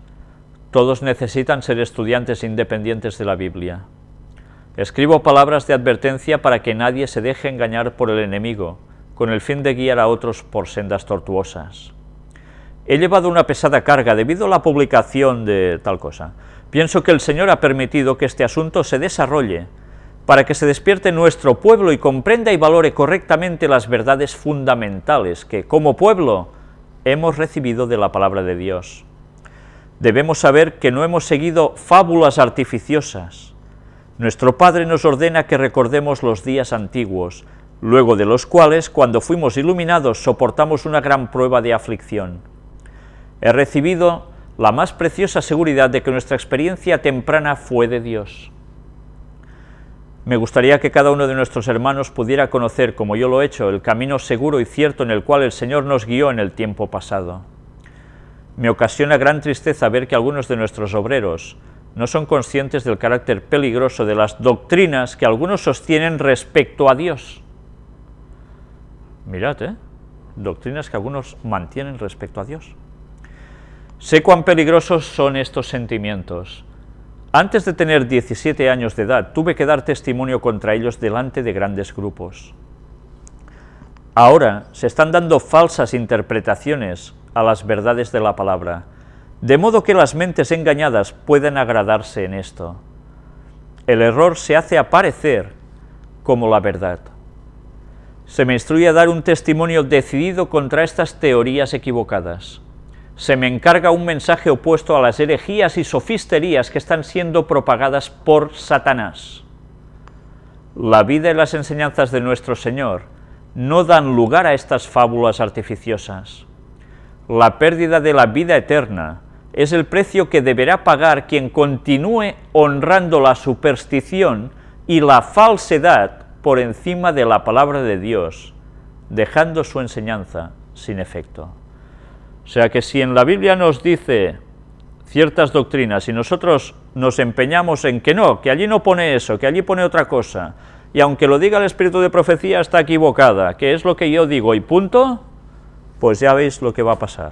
Todos necesitan ser estudiantes independientes de la Biblia. Escribo palabras de advertencia para que nadie se deje engañar por el enemigo, con el fin de guiar a otros por sendas tortuosas. He llevado una pesada carga debido a la publicación de tal cosa. Pienso que el Señor ha permitido que este asunto se desarrolle para que se despierte nuestro pueblo y comprenda y valore correctamente las verdades fundamentales que, como pueblo, hemos recibido de la palabra de Dios. Debemos saber que no hemos seguido fábulas artificiosas. Nuestro Padre nos ordena que recordemos los días antiguos, luego de los cuales, cuando fuimos iluminados, soportamos una gran prueba de aflicción. He recibido la más preciosa seguridad de que nuestra experiencia temprana fue de Dios. Me gustaría que cada uno de nuestros hermanos pudiera conocer, como yo lo he hecho, el camino seguro y cierto en el cual el Señor nos guió en el tiempo pasado. Me ocasiona gran tristeza ver que algunos de nuestros obreros no son conscientes del carácter peligroso de las doctrinas que algunos sostienen respecto a Dios. Mirad, ¿eh? Doctrinas que algunos mantienen respecto a Dios. Sé cuán peligrosos son estos sentimientos, antes de tener 17 años de edad, tuve que dar testimonio contra ellos delante de grandes grupos. Ahora se están dando falsas interpretaciones a las verdades de la palabra, de modo que las mentes engañadas pueden agradarse en esto. El error se hace aparecer como la verdad. Se me instruye a dar un testimonio decidido contra estas teorías equivocadas se me encarga un mensaje opuesto a las herejías y sofisterías que están siendo propagadas por Satanás. La vida y las enseñanzas de nuestro Señor no dan lugar a estas fábulas artificiosas. La pérdida de la vida eterna es el precio que deberá pagar quien continúe honrando la superstición y la falsedad por encima de la palabra de Dios, dejando su enseñanza sin efecto. O sea que si en la Biblia nos dice ciertas doctrinas y nosotros nos empeñamos en que no, que allí no pone eso, que allí pone otra cosa, y aunque lo diga el espíritu de profecía está equivocada, que es lo que yo digo y punto, pues ya veis lo que va a pasar.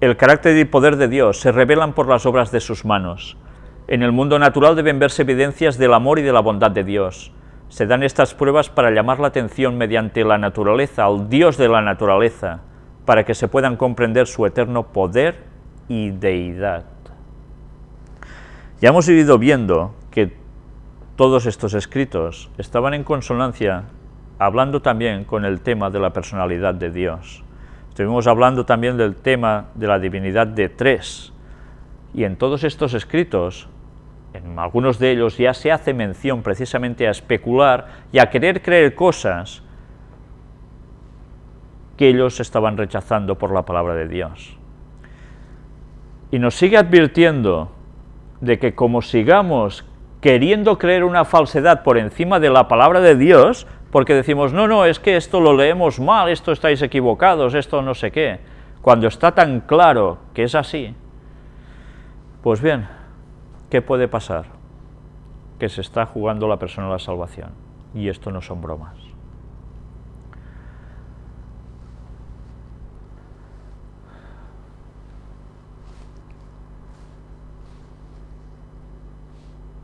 El carácter y poder de Dios se revelan por las obras de sus manos. En el mundo natural deben verse evidencias del amor y de la bondad de Dios. Se dan estas pruebas para llamar la atención mediante la naturaleza, al Dios de la naturaleza, para que se puedan comprender su eterno poder y deidad. Ya hemos ido viendo que todos estos escritos estaban en consonancia hablando también con el tema de la personalidad de Dios. Estuvimos hablando también del tema de la divinidad de tres. Y en todos estos escritos en algunos de ellos ya se hace mención precisamente a especular y a querer creer cosas que ellos estaban rechazando por la palabra de Dios. Y nos sigue advirtiendo de que como sigamos queriendo creer una falsedad por encima de la palabra de Dios, porque decimos, no, no, es que esto lo leemos mal, esto estáis equivocados, esto no sé qué, cuando está tan claro que es así, pues bien, ¿Qué puede pasar? Que se está jugando la persona la salvación. Y esto no son bromas.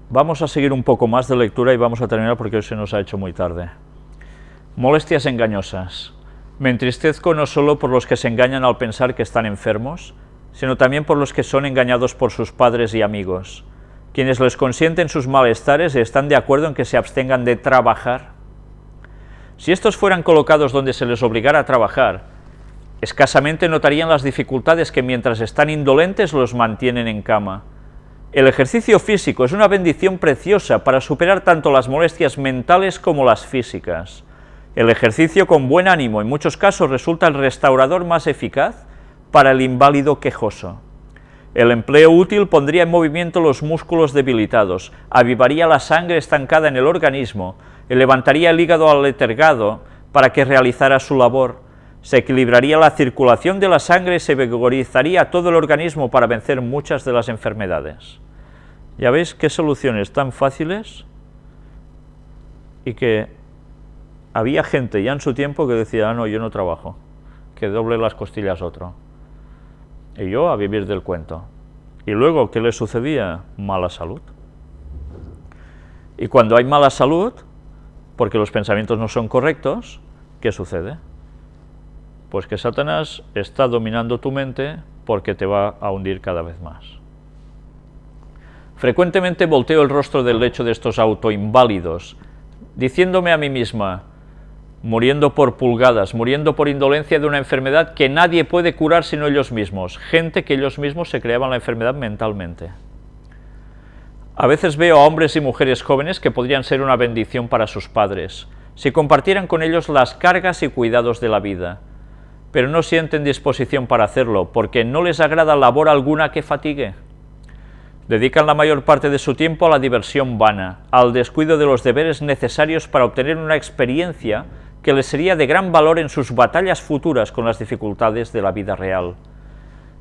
Vamos a seguir un poco más de lectura y vamos a terminar porque hoy se nos ha hecho muy tarde. Molestias engañosas. Me entristezco no solo por los que se engañan al pensar que están enfermos, sino también por los que son engañados por sus padres y amigos quienes les consienten sus malestares están de acuerdo en que se abstengan de trabajar. Si estos fueran colocados donde se les obligara a trabajar, escasamente notarían las dificultades que mientras están indolentes los mantienen en cama. El ejercicio físico es una bendición preciosa para superar tanto las molestias mentales como las físicas. El ejercicio con buen ánimo en muchos casos resulta el restaurador más eficaz para el inválido quejoso. El empleo útil pondría en movimiento los músculos debilitados, avivaría la sangre estancada en el organismo, levantaría el hígado aletergado para que realizara su labor, se equilibraría la circulación de la sangre y se vigorizaría todo el organismo para vencer muchas de las enfermedades. ¿Ya veis qué soluciones tan fáciles? Y que había gente ya en su tiempo que decía, ah, no, yo no trabajo, que doble las costillas otro y yo a vivir del cuento. Y luego, ¿qué le sucedía? Mala salud. Y cuando hay mala salud, porque los pensamientos no son correctos, ¿qué sucede? Pues que Satanás está dominando tu mente porque te va a hundir cada vez más. Frecuentemente volteo el rostro del lecho de estos autoinválidos, diciéndome a mí misma, muriendo por pulgadas, muriendo por indolencia de una enfermedad que nadie puede curar sino ellos mismos, gente que ellos mismos se creaban la enfermedad mentalmente. A veces veo a hombres y mujeres jóvenes que podrían ser una bendición para sus padres, si compartieran con ellos las cargas y cuidados de la vida, pero no sienten disposición para hacerlo, porque no les agrada labor alguna que fatigue. Dedican la mayor parte de su tiempo a la diversión vana, al descuido de los deberes necesarios para obtener una experiencia que les sería de gran valor en sus batallas futuras con las dificultades de la vida real.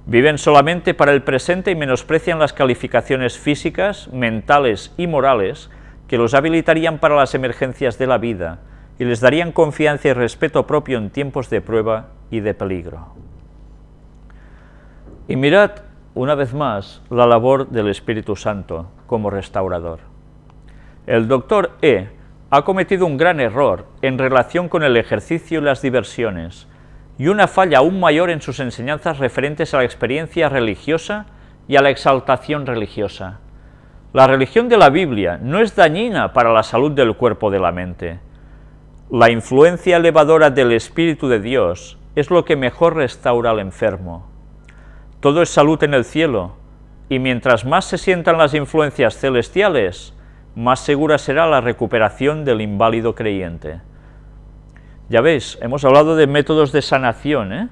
Viven solamente para el presente y menosprecian las calificaciones físicas, mentales y morales que los habilitarían para las emergencias de la vida y les darían confianza y respeto propio en tiempos de prueba y de peligro. Y mirad, una vez más, la labor del Espíritu Santo como restaurador. El doctor E ha cometido un gran error en relación con el ejercicio y las diversiones, y una falla aún mayor en sus enseñanzas referentes a la experiencia religiosa y a la exaltación religiosa. La religión de la Biblia no es dañina para la salud del cuerpo de la mente. La influencia elevadora del Espíritu de Dios es lo que mejor restaura al enfermo. Todo es salud en el cielo, y mientras más se sientan las influencias celestiales, más segura será la recuperación del inválido creyente. Ya ves, hemos hablado de métodos de sanación. ¿eh?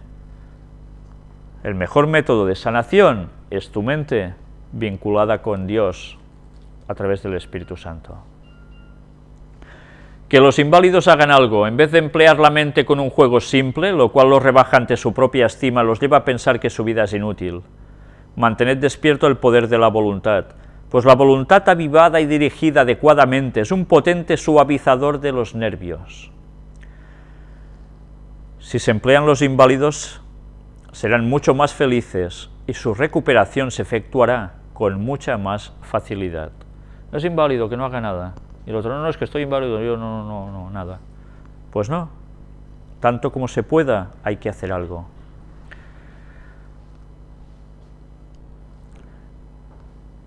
El mejor método de sanación es tu mente vinculada con Dios a través del Espíritu Santo. Que los inválidos hagan algo, en vez de emplear la mente con un juego simple, lo cual los rebaja ante su propia estima, los lleva a pensar que su vida es inútil. Mantened despierto el poder de la voluntad pues la voluntad avivada y dirigida adecuadamente es un potente suavizador de los nervios. Si se emplean los inválidos, serán mucho más felices y su recuperación se efectuará con mucha más facilidad. No es inválido, que no haga nada. Y el otro, no, no, es que estoy inválido, yo no, no, no, nada. Pues no, tanto como se pueda hay que hacer algo.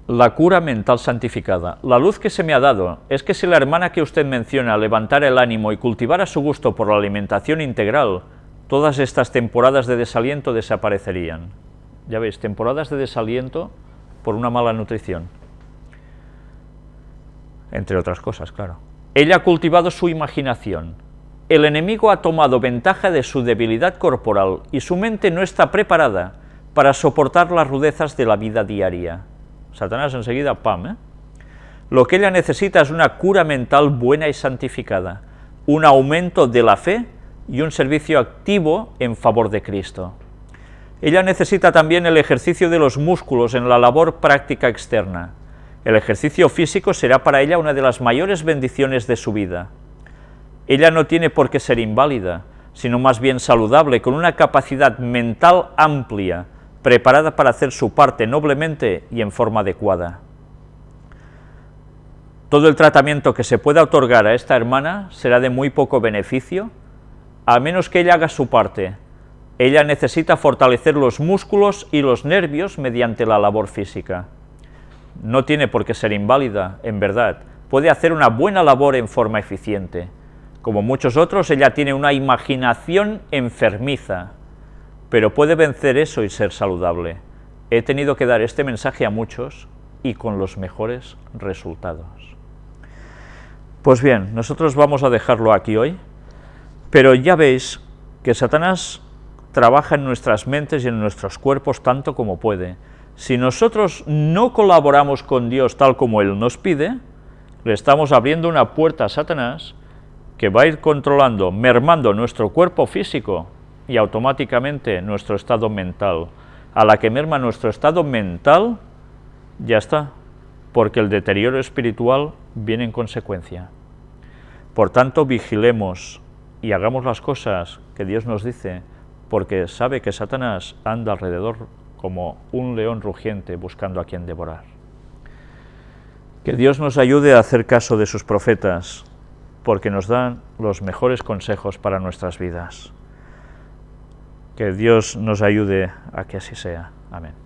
La cura mental santificada. La luz que se me ha dado es que si la hermana que usted menciona levantara el ánimo y cultivara su gusto por la alimentación integral, todas estas temporadas de desaliento desaparecerían. Ya veis, temporadas de desaliento por una mala nutrición. Entre otras cosas, claro. Ella ha cultivado su imaginación. El enemigo ha tomado ventaja de su debilidad corporal y su mente no está preparada para soportar las rudezas de la vida diaria Satanás enseguida, pam. Eh? Lo que ella necesita es una cura mental buena y santificada, un aumento de la fe y un servicio activo en favor de Cristo. Ella necesita también el ejercicio de los músculos en la labor práctica externa. El ejercicio físico será para ella una de las mayores bendiciones de su vida. Ella no tiene por qué ser inválida, sino más bien saludable, con una capacidad mental amplia, preparada para hacer su parte noblemente y en forma adecuada. Todo el tratamiento que se pueda otorgar a esta hermana será de muy poco beneficio, a menos que ella haga su parte. Ella necesita fortalecer los músculos y los nervios mediante la labor física. No tiene por qué ser inválida, en verdad. Puede hacer una buena labor en forma eficiente. Como muchos otros, ella tiene una imaginación enfermiza. Pero puede vencer eso y ser saludable. He tenido que dar este mensaje a muchos y con los mejores resultados. Pues bien, nosotros vamos a dejarlo aquí hoy, pero ya veis que Satanás trabaja en nuestras mentes y en nuestros cuerpos tanto como puede. Si nosotros no colaboramos con Dios tal como Él nos pide, le estamos abriendo una puerta a Satanás que va a ir controlando, mermando nuestro cuerpo físico, y automáticamente nuestro estado mental. A la que merma nuestro estado mental, ya está, porque el deterioro espiritual viene en consecuencia. Por tanto, vigilemos y hagamos las cosas que Dios nos dice, porque sabe que Satanás anda alrededor como un león rugiente buscando a quien devorar. Que Dios nos ayude a hacer caso de sus profetas, porque nos dan los mejores consejos para nuestras vidas. Que Dios nos ayude a que así sea. Amén.